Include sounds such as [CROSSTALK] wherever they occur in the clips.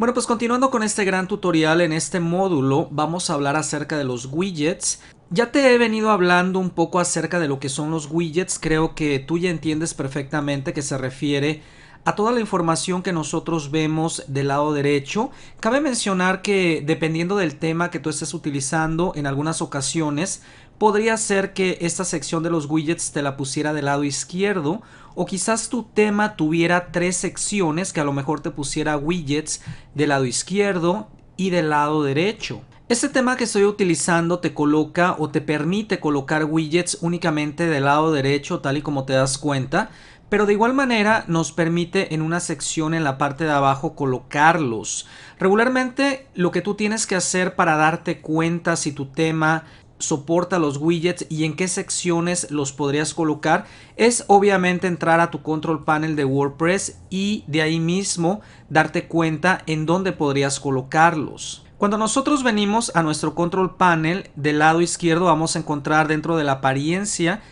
Bueno, pues continuando con este gran tutorial, en este módulo vamos a hablar acerca de los widgets. Ya te he venido hablando un poco acerca de lo que son los widgets, creo que tú ya entiendes perfectamente que se refiere a toda la información que nosotros vemos del lado derecho. Cabe mencionar que dependiendo del tema que tú estés utilizando, en algunas ocasiones podría ser que esta sección de los widgets te la pusiera del lado izquierdo o quizás tu tema tuviera tres secciones que a lo mejor te pusiera widgets del lado izquierdo y del lado derecho. Este tema que estoy utilizando te coloca o te permite colocar widgets únicamente del lado derecho tal y como te das cuenta, pero de igual manera nos permite en una sección en la parte de abajo colocarlos. Regularmente lo que tú tienes que hacer para darte cuenta si tu tema soporta los widgets y en qué secciones los podrías colocar es obviamente entrar a tu control panel de WordPress y de ahí mismo darte cuenta en dónde podrías colocarlos. Cuando nosotros venimos a nuestro control panel del lado izquierdo vamos a encontrar dentro de la apariencia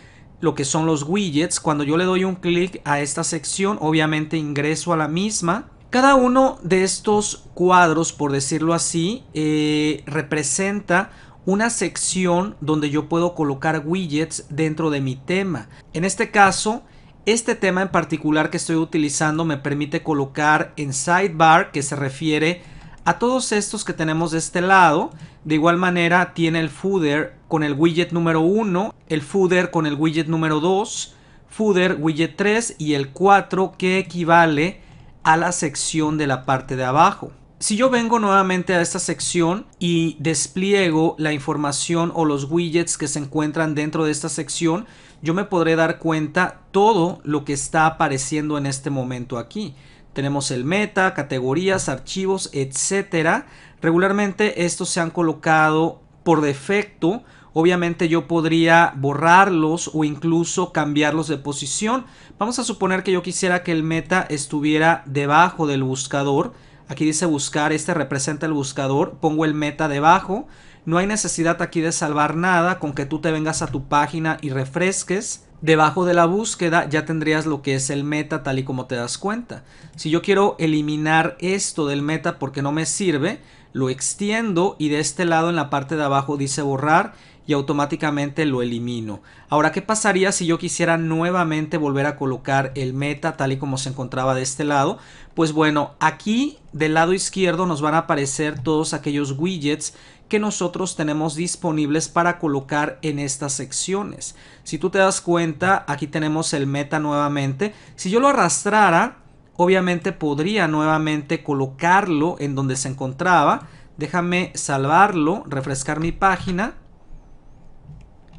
lo que son los widgets. Cuando yo le doy un clic a esta sección obviamente ingreso a la misma cada uno de estos cuadros, por decirlo así, eh, representa una sección donde yo puedo colocar widgets dentro de mi tema. En este caso, este tema en particular que estoy utilizando me permite colocar en sidebar que se refiere a todos estos que tenemos de este lado. De igual manera tiene el footer con el widget número 1, el footer con el widget número 2, footer widget 3 y el 4 que equivale a la sección de la parte de abajo. Si yo vengo nuevamente a esta sección y despliego la información o los widgets que se encuentran dentro de esta sección, yo me podré dar cuenta todo lo que está apareciendo en este momento aquí. Tenemos el meta, categorías, archivos, etcétera. Regularmente estos se han colocado por defecto. Obviamente yo podría borrarlos o incluso cambiarlos de posición. Vamos a suponer que yo quisiera que el meta estuviera debajo del buscador Aquí dice buscar, este representa el buscador. Pongo el meta debajo. No hay necesidad aquí de salvar nada, con que tú te vengas a tu página y refresques. Debajo de la búsqueda ya tendrías lo que es el meta tal y como te das cuenta. Si yo quiero eliminar esto del meta porque no me sirve, lo extiendo y de este lado en la parte de abajo dice borrar y automáticamente lo elimino. Ahora, ¿qué pasaría si yo quisiera nuevamente volver a colocar el meta tal y como se encontraba de este lado? Pues bueno, aquí del lado izquierdo nos van a aparecer todos aquellos widgets que nosotros tenemos disponibles para colocar en estas secciones. Si tú te das cuenta, aquí tenemos el meta nuevamente. Si yo lo arrastrara, obviamente podría nuevamente colocarlo en donde se encontraba. Déjame salvarlo, refrescar mi página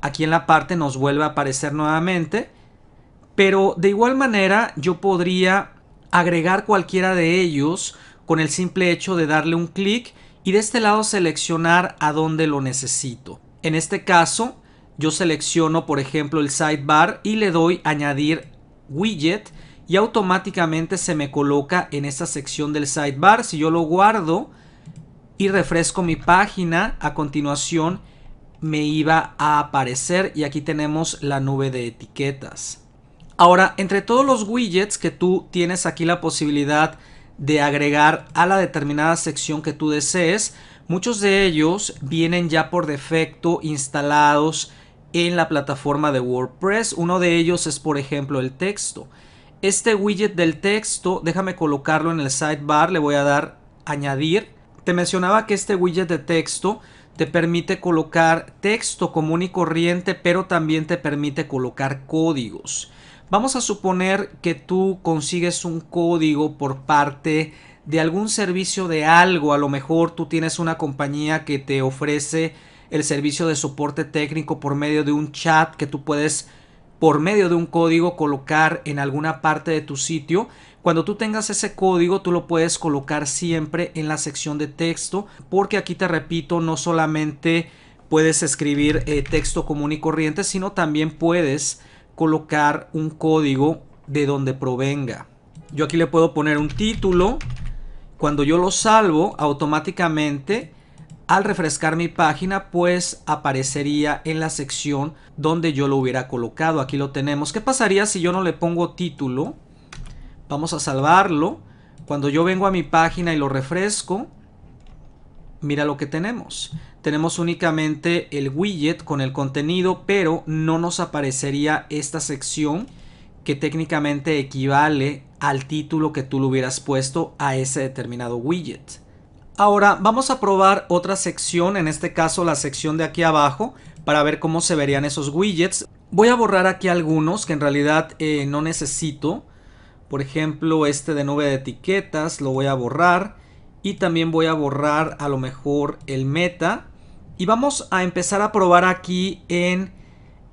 Aquí en la parte nos vuelve a aparecer nuevamente. Pero de igual manera yo podría agregar cualquiera de ellos con el simple hecho de darle un clic y de este lado seleccionar a donde lo necesito. En este caso yo selecciono por ejemplo el sidebar y le doy añadir widget y automáticamente se me coloca en esta sección del sidebar. Si yo lo guardo y refresco mi página a continuación me iba a aparecer y aquí tenemos la nube de etiquetas. Ahora, entre todos los widgets que tú tienes aquí la posibilidad de agregar a la determinada sección que tú desees, muchos de ellos vienen ya por defecto instalados en la plataforma de WordPress. Uno de ellos es, por ejemplo, el texto. Este widget del texto, déjame colocarlo en el sidebar, le voy a dar añadir. Te mencionaba que este widget de texto te permite colocar texto común y corriente, pero también te permite colocar códigos. Vamos a suponer que tú consigues un código por parte de algún servicio de algo, a lo mejor tú tienes una compañía que te ofrece el servicio de soporte técnico por medio de un chat que tú puedes por medio de un código colocar en alguna parte de tu sitio. Cuando tú tengas ese código, tú lo puedes colocar siempre en la sección de texto, porque aquí te repito, no solamente puedes escribir eh, texto común y corriente, sino también puedes colocar un código de donde provenga. Yo aquí le puedo poner un título. Cuando yo lo salvo, automáticamente al refrescar mi página, pues aparecería en la sección donde yo lo hubiera colocado. Aquí lo tenemos. ¿Qué pasaría si yo no le pongo título? Vamos a salvarlo. Cuando yo vengo a mi página y lo refresco, mira lo que tenemos. Tenemos únicamente el widget con el contenido, pero no nos aparecería esta sección que técnicamente equivale al título que tú le hubieras puesto a ese determinado widget. Ahora vamos a probar otra sección, en este caso la sección de aquí abajo, para ver cómo se verían esos widgets. Voy a borrar aquí algunos que en realidad eh, no necesito. Por ejemplo, este de nube de etiquetas lo voy a borrar. Y también voy a borrar a lo mejor el meta. Y vamos a empezar a probar aquí en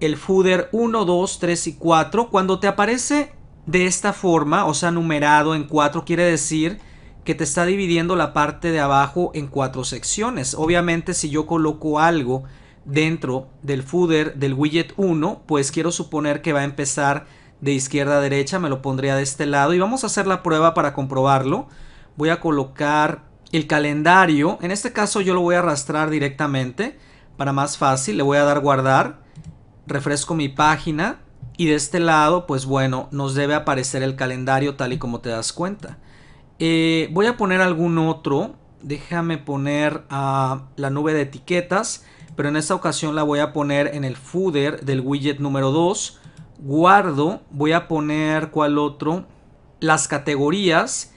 el footer 1, 2, 3 y 4. Cuando te aparece de esta forma, o sea numerado en 4, quiere decir que te está dividiendo la parte de abajo en cuatro secciones. Obviamente si yo coloco algo dentro del footer del widget 1, pues quiero suponer que va a empezar de izquierda a derecha, me lo pondría de este lado y vamos a hacer la prueba para comprobarlo. Voy a colocar el calendario, en este caso yo lo voy a arrastrar directamente para más fácil, le voy a dar guardar, refresco mi página y de este lado pues bueno nos debe aparecer el calendario tal y como te das cuenta. Eh, voy a poner algún otro. Déjame poner a la nube de etiquetas, pero en esta ocasión la voy a poner en el footer del widget número 2. Guardo, voy a poner cuál otro, las categorías.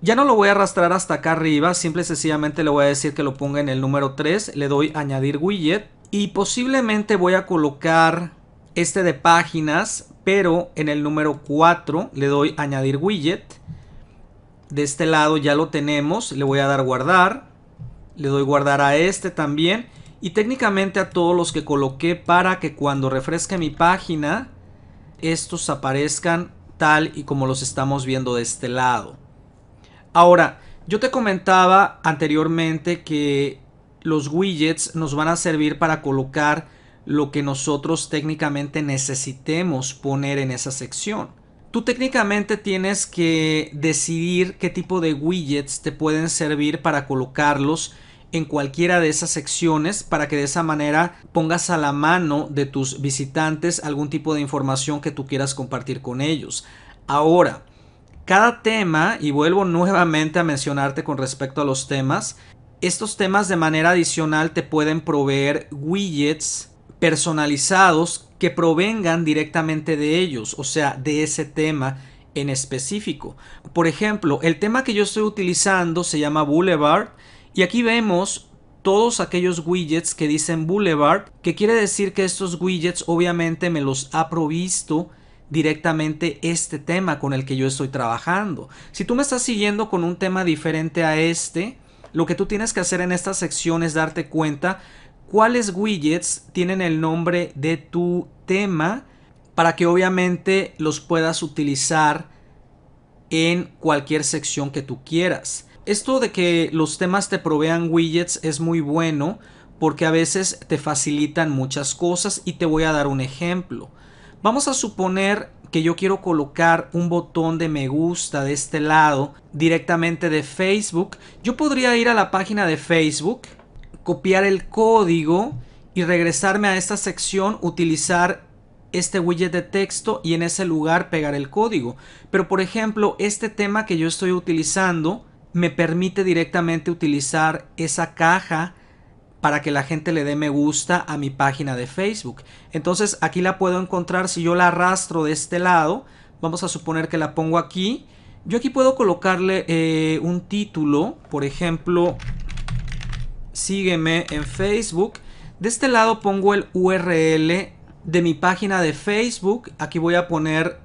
Ya no lo voy a arrastrar hasta acá arriba, simple y sencillamente le voy a decir que lo ponga en el número 3, le doy añadir widget y posiblemente voy a colocar este de páginas, pero en el número 4 le doy añadir widget de este lado ya lo tenemos. Le voy a dar guardar. Le doy guardar a este también. Y técnicamente a todos los que coloqué para que cuando refresque mi página, estos aparezcan tal y como los estamos viendo de este lado. Ahora, yo te comentaba anteriormente que los widgets nos van a servir para colocar lo que nosotros técnicamente necesitemos poner en esa sección tú técnicamente tienes que decidir qué tipo de widgets te pueden servir para colocarlos en cualquiera de esas secciones para que de esa manera pongas a la mano de tus visitantes algún tipo de información que tú quieras compartir con ellos. Ahora, cada tema, y vuelvo nuevamente a mencionarte con respecto a los temas, estos temas de manera adicional te pueden proveer widgets personalizados que provengan directamente de ellos, o sea, de ese tema en específico. Por ejemplo, el tema que yo estoy utilizando se llama Boulevard y aquí vemos todos aquellos widgets que dicen Boulevard, que quiere decir que estos widgets obviamente me los ha provisto directamente este tema con el que yo estoy trabajando. Si tú me estás siguiendo con un tema diferente a este, lo que tú tienes que hacer en esta sección es darte cuenta cuáles widgets tienen el nombre de tu tema para que obviamente los puedas utilizar en cualquier sección que tú quieras. Esto de que los temas te provean widgets es muy bueno porque a veces te facilitan muchas cosas y te voy a dar un ejemplo. Vamos a suponer que yo quiero colocar un botón de me gusta de este lado directamente de Facebook. Yo podría ir a la página de Facebook copiar el código y regresarme a esta sección, utilizar este widget de texto y en ese lugar pegar el código. Pero por ejemplo, este tema que yo estoy utilizando me permite directamente utilizar esa caja para que la gente le dé me gusta a mi página de Facebook. Entonces aquí la puedo encontrar si yo la arrastro de este lado. Vamos a suponer que la pongo aquí. Yo aquí puedo colocarle eh, un título, por ejemplo, sígueme en Facebook. De este lado pongo el URL de mi página de Facebook. Aquí voy a poner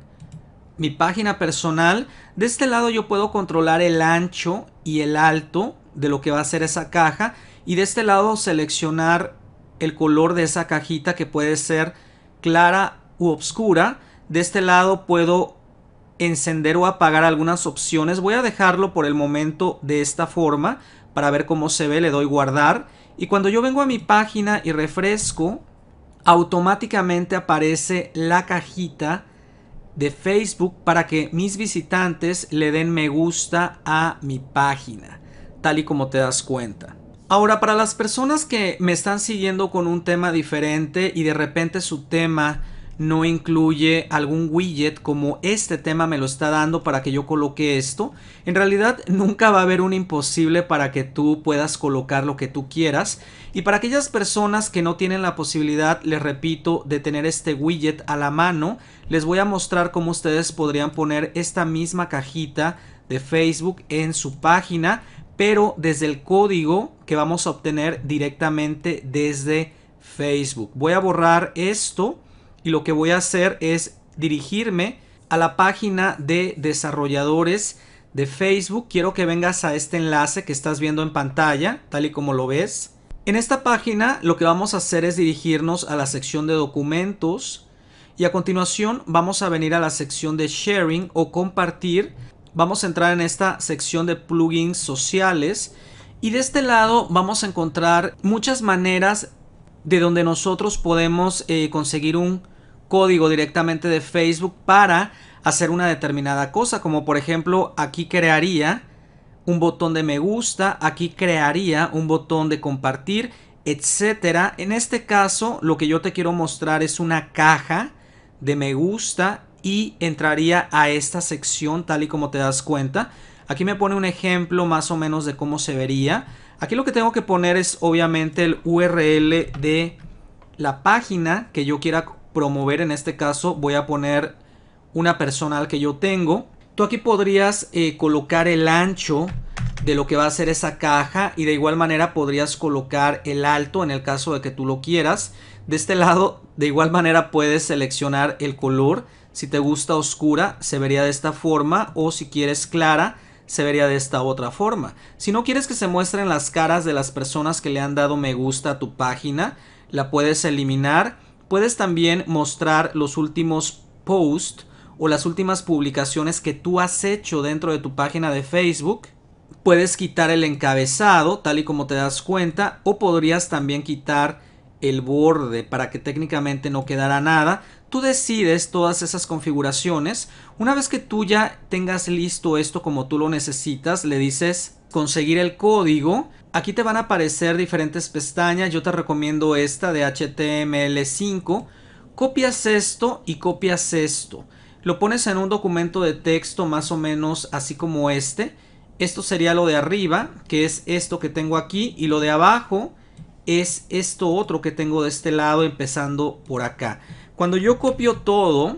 mi página personal. De este lado yo puedo controlar el ancho y el alto de lo que va a ser esa caja. Y de este lado seleccionar el color de esa cajita que puede ser clara u oscura. De este lado puedo encender o apagar algunas opciones. Voy a dejarlo por el momento de esta forma para ver cómo se ve, le doy guardar. Y cuando yo vengo a mi página y refresco, automáticamente aparece la cajita de Facebook para que mis visitantes le den me gusta a mi página, tal y como te das cuenta. Ahora, para las personas que me están siguiendo con un tema diferente y de repente su tema no incluye algún widget como este tema me lo está dando para que yo coloque esto. En realidad nunca va a haber un imposible para que tú puedas colocar lo que tú quieras. Y para aquellas personas que no tienen la posibilidad, les repito, de tener este widget a la mano, les voy a mostrar cómo ustedes podrían poner esta misma cajita de Facebook en su página, pero desde el código que vamos a obtener directamente desde Facebook. Voy a borrar esto y lo que voy a hacer es dirigirme a la página de desarrolladores de Facebook. Quiero que vengas a este enlace que estás viendo en pantalla, tal y como lo ves. En esta página lo que vamos a hacer es dirigirnos a la sección de documentos y a continuación vamos a venir a la sección de sharing o compartir. Vamos a entrar en esta sección de plugins sociales y de este lado vamos a encontrar muchas maneras de donde nosotros podemos eh, conseguir un código directamente de Facebook para hacer una determinada cosa, como por ejemplo aquí crearía un botón de me gusta, aquí crearía un botón de compartir, etcétera. En este caso, lo que yo te quiero mostrar es una caja de me gusta y entraría a esta sección tal y como te das cuenta. Aquí me pone un ejemplo más o menos de cómo se vería. Aquí lo que tengo que poner es obviamente el URL de la página que yo quiera promover, en este caso voy a poner una personal que yo tengo. Tú aquí podrías eh, colocar el ancho de lo que va a ser esa caja y de igual manera podrías colocar el alto en el caso de que tú lo quieras. De este lado de igual manera puedes seleccionar el color. Si te gusta oscura se vería de esta forma o si quieres clara se vería de esta otra forma. Si no quieres que se muestren las caras de las personas que le han dado me gusta a tu página la puedes eliminar Puedes también mostrar los últimos posts o las últimas publicaciones que tú has hecho dentro de tu página de Facebook. Puedes quitar el encabezado, tal y como te das cuenta, o podrías también quitar el borde para que técnicamente no quedara nada. Tú decides todas esas configuraciones. Una vez que tú ya tengas listo esto como tú lo necesitas, le dices conseguir el código. Aquí te van a aparecer diferentes pestañas. Yo te recomiendo esta de HTML5. Copias esto y copias esto. Lo pones en un documento de texto más o menos así como este. Esto sería lo de arriba, que es esto que tengo aquí. Y lo de abajo es esto otro que tengo de este lado, empezando por acá. Cuando yo copio todo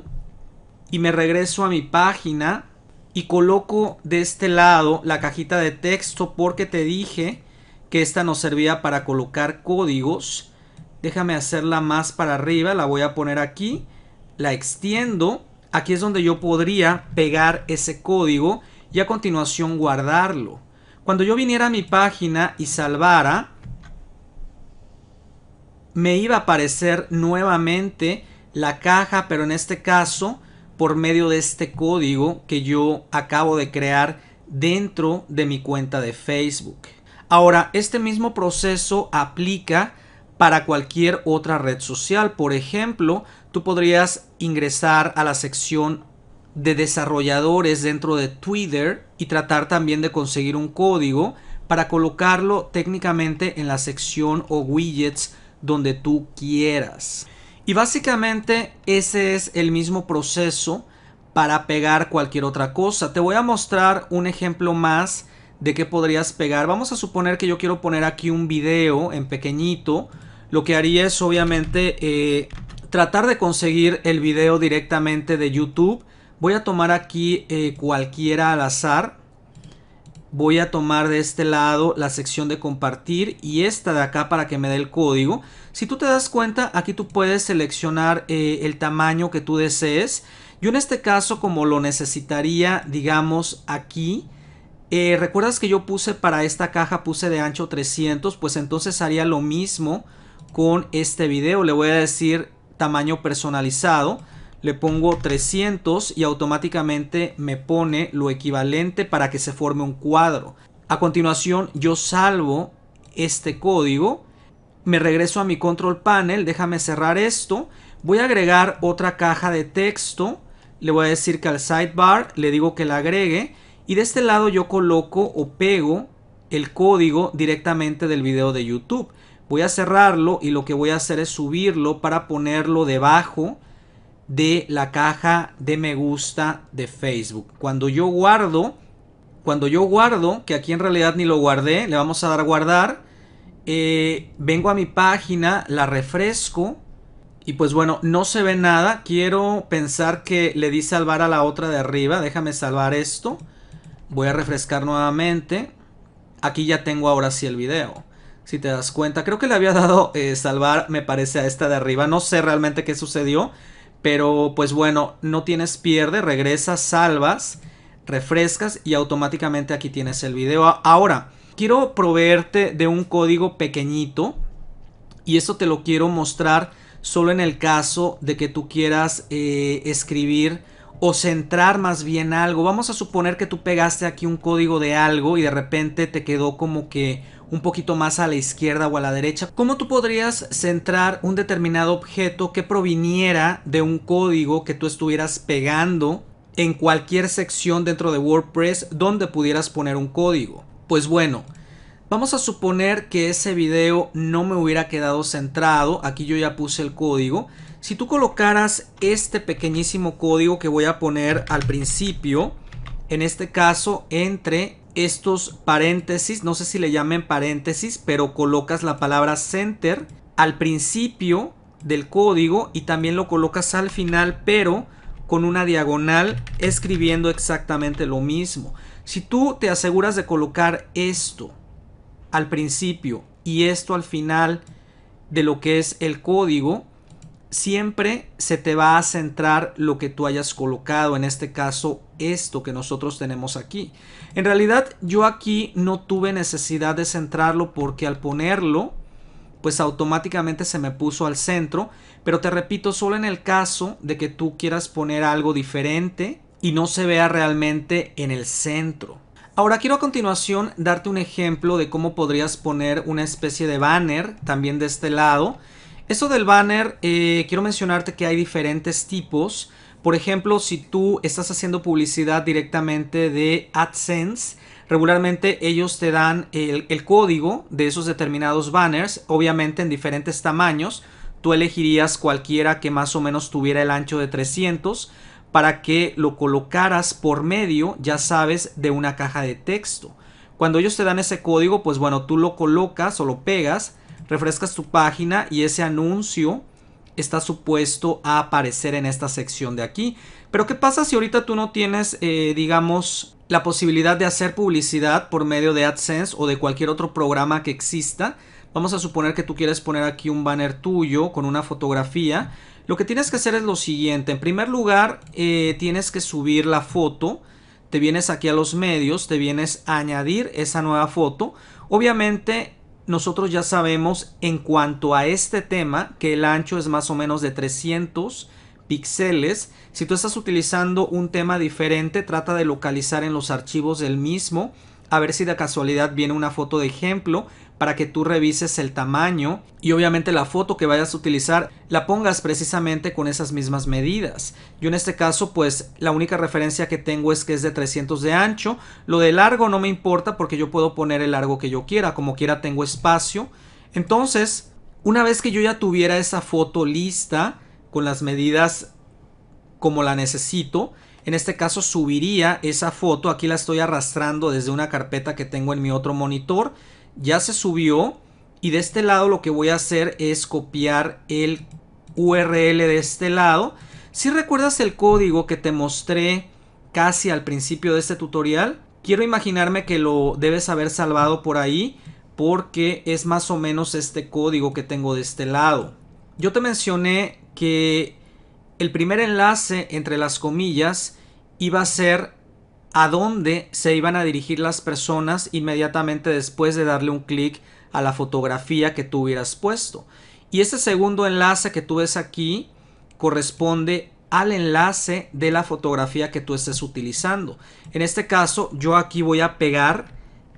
y me regreso a mi página, y coloco de este lado la cajita de texto porque te dije que esta nos servía para colocar códigos. Déjame hacerla más para arriba, la voy a poner aquí, la extiendo. Aquí es donde yo podría pegar ese código y a continuación guardarlo. Cuando yo viniera a mi página y salvara, me iba a aparecer nuevamente la caja, pero en este caso por medio de este código que yo acabo de crear dentro de mi cuenta de Facebook. Ahora, este mismo proceso aplica para cualquier otra red social. Por ejemplo, tú podrías ingresar a la sección de desarrolladores dentro de Twitter y tratar también de conseguir un código para colocarlo técnicamente en la sección o widgets donde tú quieras. Y básicamente ese es el mismo proceso para pegar cualquier otra cosa. Te voy a mostrar un ejemplo más de qué podrías pegar. Vamos a suponer que yo quiero poner aquí un video en pequeñito. Lo que haría es obviamente eh, tratar de conseguir el video directamente de YouTube. Voy a tomar aquí eh, cualquiera al azar voy a tomar de este lado la sección de compartir y esta de acá para que me dé el código. Si tú te das cuenta, aquí tú puedes seleccionar eh, el tamaño que tú desees. Yo en este caso, como lo necesitaría, digamos, aquí, eh, ¿recuerdas que yo puse para esta caja, puse de ancho 300? Pues entonces haría lo mismo con este video. Le voy a decir tamaño personalizado le pongo 300 y automáticamente me pone lo equivalente para que se forme un cuadro. A continuación yo salvo este código, me regreso a mi control panel, déjame cerrar esto, voy a agregar otra caja de texto, le voy a decir que al sidebar le digo que la agregue y de este lado yo coloco o pego el código directamente del video de YouTube. Voy a cerrarlo y lo que voy a hacer es subirlo para ponerlo debajo de la caja de me gusta de Facebook. Cuando yo guardo, cuando yo guardo, que aquí en realidad ni lo guardé, le vamos a dar guardar. Eh, vengo a mi página, la refresco. Y pues bueno, no se ve nada. Quiero pensar que le di salvar a la otra de arriba. Déjame salvar esto. Voy a refrescar nuevamente. Aquí ya tengo ahora sí el video. Si te das cuenta, creo que le había dado eh, salvar, me parece, a esta de arriba. No sé realmente qué sucedió. Pero pues bueno, no tienes pierde, regresas, salvas, refrescas y automáticamente aquí tienes el video. Ahora, quiero proveerte de un código pequeñito y esto te lo quiero mostrar solo en el caso de que tú quieras eh, escribir o centrar más bien algo. Vamos a suponer que tú pegaste aquí un código de algo y de repente te quedó como que un poquito más a la izquierda o a la derecha. ¿Cómo tú podrías centrar un determinado objeto que proviniera de un código que tú estuvieras pegando en cualquier sección dentro de WordPress donde pudieras poner un código? Pues bueno, Vamos a suponer que ese video no me hubiera quedado centrado. Aquí yo ya puse el código. Si tú colocaras este pequeñísimo código que voy a poner al principio, en este caso entre estos paréntesis, no sé si le llamen paréntesis, pero colocas la palabra center al principio del código y también lo colocas al final, pero con una diagonal escribiendo exactamente lo mismo. Si tú te aseguras de colocar esto al principio y esto al final de lo que es el código, siempre se te va a centrar lo que tú hayas colocado, en este caso esto que nosotros tenemos aquí. En realidad yo aquí no tuve necesidad de centrarlo porque al ponerlo, pues automáticamente se me puso al centro, pero te repito, solo en el caso de que tú quieras poner algo diferente y no se vea realmente en el centro. Ahora quiero a continuación darte un ejemplo de cómo podrías poner una especie de banner también de este lado esto del banner, eh, quiero mencionarte que hay diferentes tipos. Por ejemplo, si tú estás haciendo publicidad directamente de AdSense, regularmente ellos te dan el, el, código de esos determinados banners, obviamente en diferentes tamaños. Tú elegirías cualquiera que más o menos tuviera el ancho de 300 para que lo colocaras por medio, ya sabes, de una caja de texto. Cuando ellos te dan ese código, pues bueno, tú lo colocas o lo pegas refrescas tu página y ese anuncio está supuesto a aparecer en esta sección de aquí. Pero ¿qué pasa si ahorita tú no tienes, eh, digamos, la posibilidad de hacer publicidad por medio de AdSense o de cualquier otro programa que exista? Vamos a suponer que tú quieres poner aquí un banner tuyo con una fotografía. Lo que tienes que hacer es lo siguiente. En primer lugar, eh, tienes que subir la foto. Te vienes aquí a los medios, te vienes a añadir esa nueva foto. Obviamente nosotros ya sabemos en cuanto a este tema que el ancho es más o menos de 300 píxeles. Si tú estás utilizando un tema diferente, trata de localizar en los archivos del mismo a ver si de casualidad viene una foto de ejemplo para que tú revises el tamaño y obviamente la foto que vayas a utilizar la pongas precisamente con esas mismas medidas. Yo en este caso pues la única referencia que tengo es que es de 300 de ancho. Lo de largo no me importa porque yo puedo poner el largo que yo quiera, como quiera tengo espacio. Entonces, una vez que yo ya tuviera esa foto lista con las medidas como la necesito, en este caso subiría esa foto, aquí la estoy arrastrando desde una carpeta que tengo en mi otro monitor. Ya se subió y de este lado lo que voy a hacer es copiar el URL de este lado. Si recuerdas el código que te mostré casi al principio de este tutorial, quiero imaginarme que lo debes haber salvado por ahí porque es más o menos este código que tengo de este lado. Yo te mencioné que el primer enlace entre las comillas iba a ser a dónde se iban a dirigir las personas inmediatamente después de darle un clic a la fotografía que tú hubieras puesto. Y este segundo enlace que tú ves aquí corresponde al enlace de la fotografía que tú estés utilizando. En este caso yo aquí voy a pegar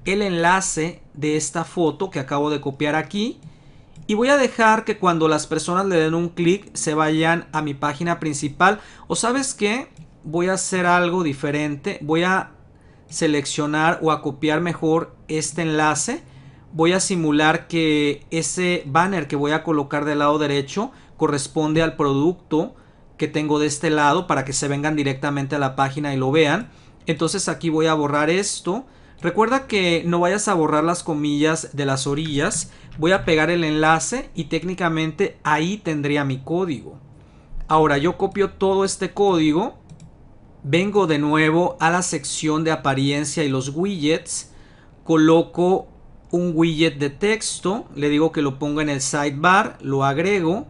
el enlace de esta foto que acabo de copiar aquí y voy a dejar que cuando las personas le den un clic se vayan a mi página principal. O sabes qué, voy a hacer algo diferente. Voy a seleccionar o a copiar mejor este enlace. Voy a simular que ese banner que voy a colocar del lado derecho corresponde al producto que tengo de este lado para que se vengan directamente a la página y lo vean. Entonces aquí voy a borrar esto. Recuerda que no vayas a borrar las comillas de las orillas. Voy a pegar el enlace y técnicamente ahí tendría mi código. Ahora yo copio todo este código. Vengo de nuevo a la sección de apariencia y los widgets. Coloco un widget de texto. Le digo que lo ponga en el sidebar. Lo agrego.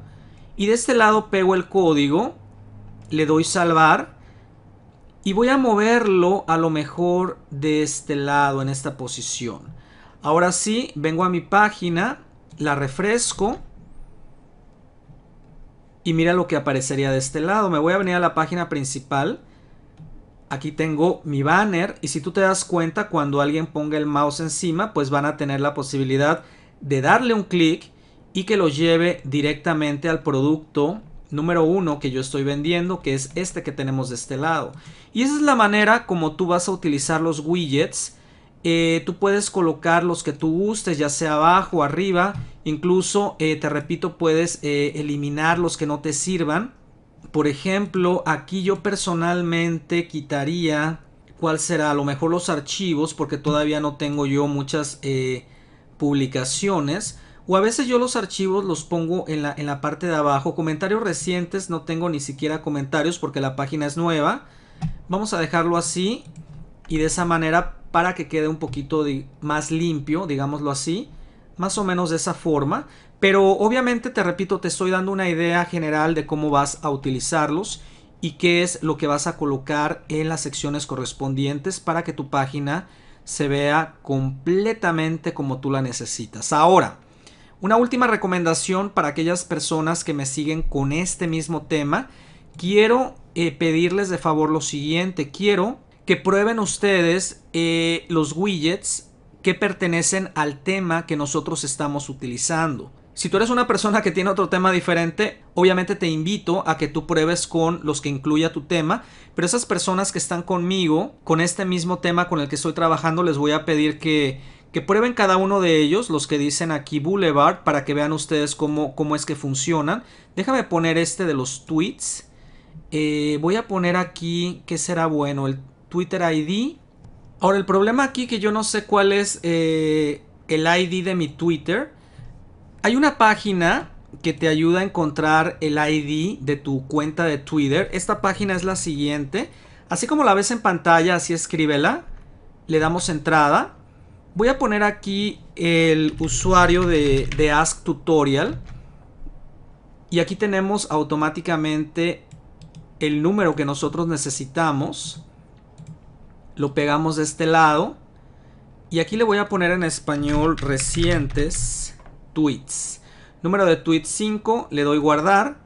Y de este lado pego el código. Le doy salvar y voy a moverlo a lo mejor de este lado, en esta posición. Ahora sí, vengo a mi página, la refresco. Y mira lo que aparecería de este lado. Me voy a venir a la página principal. Aquí tengo mi banner. Y si tú te das cuenta, cuando alguien ponga el mouse encima, pues van a tener la posibilidad de darle un clic y que lo lleve directamente al producto número uno que yo estoy vendiendo, que es este que tenemos de este lado. Y esa es la manera como tú vas a utilizar los widgets. Eh, tú puedes colocar los que tú gustes, ya sea abajo, arriba. Incluso, eh, te repito, puedes eh, eliminar los que no te sirvan. Por ejemplo, aquí yo personalmente quitaría cuál será a lo mejor los archivos porque todavía no tengo yo muchas publicaciones o a veces yo los archivos los pongo en la, en la parte de abajo. Comentarios recientes, no tengo ni siquiera comentarios porque la página es nueva. Vamos a dejarlo así y de esa manera para que quede un poquito más limpio, digámoslo así. Más o menos de esa forma. Pero obviamente te repito, te estoy dando una idea general de cómo vas a utilizarlos y qué es lo que vas a colocar en las secciones correspondientes para que tu página se vea completamente como tú la necesitas. Ahora, una última recomendación para aquellas personas que me siguen con este mismo tema. Quiero eh, pedirles de favor lo siguiente. Quiero que prueben ustedes eh, los widgets que pertenecen al tema que nosotros estamos utilizando. Si tú eres una persona que tiene otro tema diferente, obviamente te invito a que tú pruebes con los que incluya tu tema, pero esas personas que están conmigo, con este mismo tema con el que estoy trabajando, les voy a pedir que, que prueben cada uno de ellos, los que dicen aquí Boulevard, para que vean ustedes cómo, es que funcionan. Déjame poner este de los tweets. Eh, voy a poner aquí, ¿qué será bueno? El Twitter ID. Ahora, el problema aquí que yo no sé cuál es eh, el ID de mi Twitter. Hay una página que te ayuda a encontrar el ID de tu cuenta de Twitter. Esta página es la siguiente. Así como la ves en pantalla, así escríbela. Le damos entrada. Voy a poner aquí el usuario de, de Ask Tutorial. Y aquí tenemos automáticamente el número que nosotros necesitamos. Lo pegamos de este lado. Y aquí le voy a poner en español recientes tweets. Número de tweet 5, le doy guardar.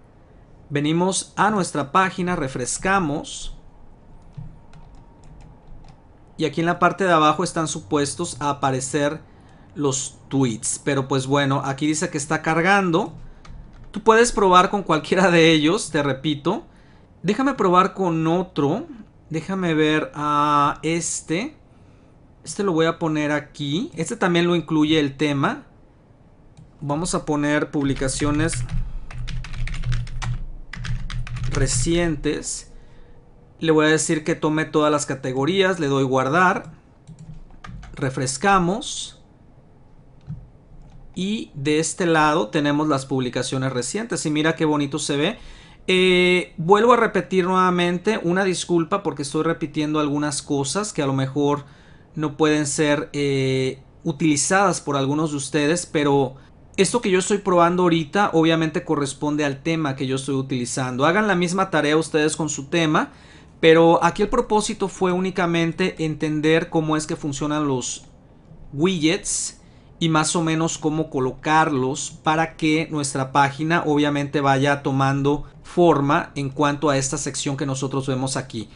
Venimos a nuestra página, refrescamos. Y aquí en la parte de abajo están supuestos a aparecer los tweets. Pero pues bueno, aquí dice que está cargando. Tú puedes probar con cualquiera de ellos, te repito. Déjame probar con otro. Déjame ver a este. Este lo voy a poner aquí. Este también lo incluye el tema. Vamos a poner publicaciones recientes. Le voy a decir que tome todas las categorías. Le doy guardar. Refrescamos. Y de este lado tenemos las publicaciones recientes. Y mira qué bonito se ve. Eh, vuelvo a repetir nuevamente una disculpa porque estoy repitiendo algunas cosas que a lo mejor no pueden ser eh, utilizadas por algunos de ustedes, pero esto que yo estoy probando ahorita obviamente corresponde al tema que yo estoy utilizando. Hagan la misma tarea ustedes con su tema pero aquí el propósito fue únicamente entender cómo es que funcionan los widgets y más o menos cómo colocarlos para que nuestra página obviamente vaya tomando forma en cuanto a esta sección que nosotros vemos aquí.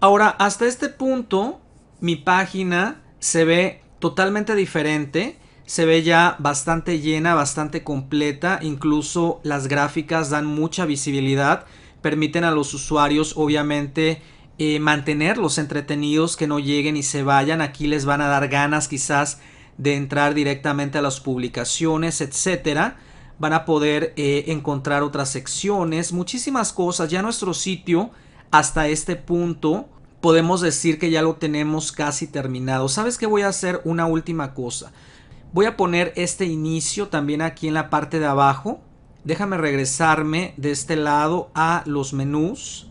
Ahora, hasta este punto, mi página se ve totalmente diferente. Se ve ya bastante llena, bastante completa. Incluso las gráficas dan mucha visibilidad permiten a los usuarios obviamente eh, mantenerlos entretenidos, que no lleguen y se vayan. Aquí les van a dar ganas quizás de entrar directamente a las publicaciones, etcétera. Van a poder eh, encontrar otras secciones, muchísimas cosas. Ya nuestro sitio hasta este punto podemos decir que ya lo tenemos casi terminado. ¿Sabes que voy a hacer? Una última cosa. Voy a poner este inicio también aquí en la parte de abajo déjame regresarme de este lado a los menús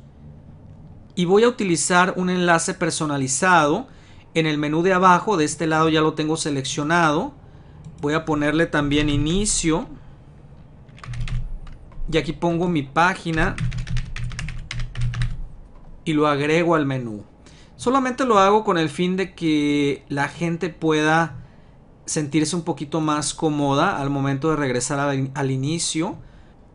y voy a utilizar un enlace personalizado en el menú de abajo, de este lado ya lo tengo seleccionado. Voy a ponerle también inicio. Y aquí pongo mi página. Y lo agrego al menú. Solamente lo hago con el fin de que la gente pueda sentirse un poquito más cómoda al momento de regresar al, inicio.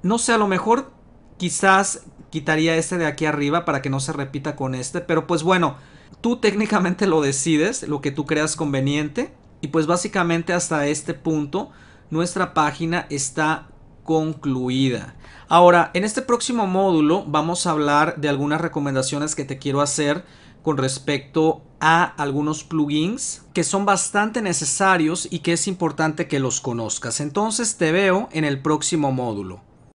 No sé, a lo mejor quizás quitaría este de aquí arriba para que no se repita con este, pero pues bueno, tú [LAUGHS] técnicamente lo decides, lo que tú creas conveniente. Y pues básicamente hasta este punto nuestra página está concluida. Ahora, en este próximo módulo vamos a hablar de algunas recomendaciones que te quiero hacer con respecto a algunos plugins que son bastante necesarios y que es importante que los conozcas. Entonces te veo en el próximo módulo.